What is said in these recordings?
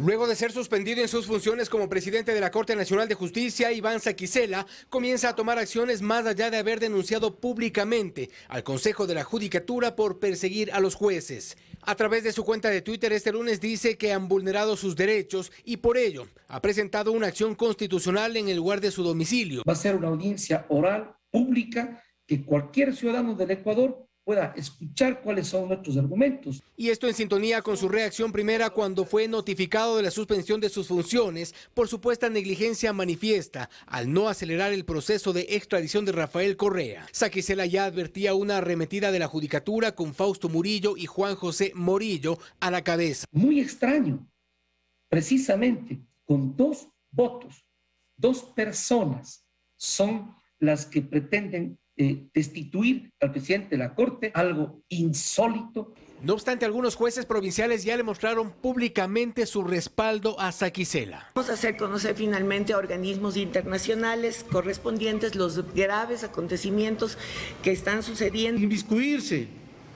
Luego de ser suspendido en sus funciones como presidente de la Corte Nacional de Justicia, Iván Saquicela comienza a tomar acciones más allá de haber denunciado públicamente al Consejo de la Judicatura por perseguir a los jueces. A través de su cuenta de Twitter este lunes dice que han vulnerado sus derechos y por ello ha presentado una acción constitucional en el lugar de su domicilio. Va a ser una audiencia oral pública que cualquier ciudadano del Ecuador pueda escuchar cuáles son nuestros argumentos. Y esto en sintonía con su reacción primera cuando fue notificado de la suspensión de sus funciones por supuesta negligencia manifiesta al no acelerar el proceso de extradición de Rafael Correa. Saquicela ya advertía una arremetida de la judicatura con Fausto Murillo y Juan José Morillo a la cabeza. Muy extraño, precisamente con dos votos, dos personas son las que pretenden eh, destituir al presidente de la Corte, algo insólito. No obstante, algunos jueces provinciales ya le mostraron públicamente su respaldo a Saquicela. Vamos a hacer conocer finalmente a organismos internacionales correspondientes los graves acontecimientos que están sucediendo. Inviscuirse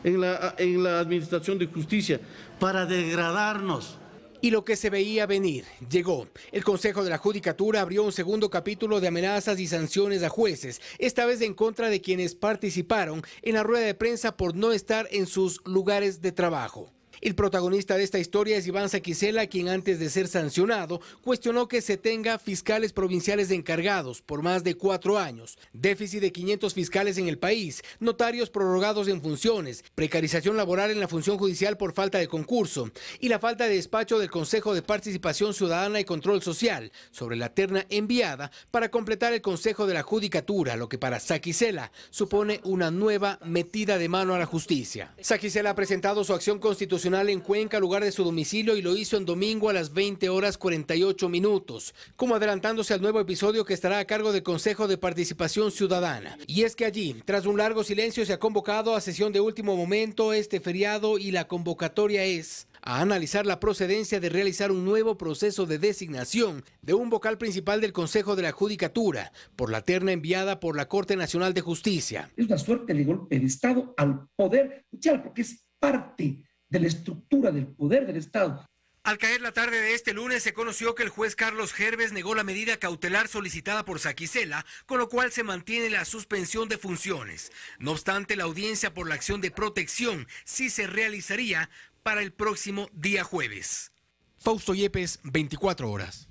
en la, en la administración de justicia para degradarnos. Y lo que se veía venir llegó. El Consejo de la Judicatura abrió un segundo capítulo de amenazas y sanciones a jueces, esta vez en contra de quienes participaron en la rueda de prensa por no estar en sus lugares de trabajo. El protagonista de esta historia es Iván Saquicela, quien antes de ser sancionado cuestionó que se tenga fiscales provinciales encargados por más de cuatro años, déficit de 500 fiscales en el país, notarios prorrogados en funciones, precarización laboral en la función judicial por falta de concurso y la falta de despacho del Consejo de Participación Ciudadana y Control Social sobre la terna enviada para completar el Consejo de la Judicatura, lo que para Saquicela supone una nueva metida de mano a la justicia. Saquisela ha presentado su acción constitucional en Cuenca, lugar de su domicilio, y lo hizo en domingo a las 20 horas 48 minutos, como adelantándose al nuevo episodio que estará a cargo del Consejo de Participación Ciudadana. Y es que allí, tras un largo silencio, se ha convocado a sesión de último momento este feriado y la convocatoria es a analizar la procedencia de realizar un nuevo proceso de designación de un vocal principal del Consejo de la Judicatura por la terna enviada por la Corte Nacional de Justicia. Es una suerte el Estado al poder judicial, porque es parte de la estructura del poder del Estado. Al caer la tarde de este lunes se conoció que el juez Carlos Gerves negó la medida cautelar solicitada por Saquicela, con lo cual se mantiene la suspensión de funciones. No obstante, la audiencia por la acción de protección sí se realizaría para el próximo día jueves. Fausto Yepes, 24 horas.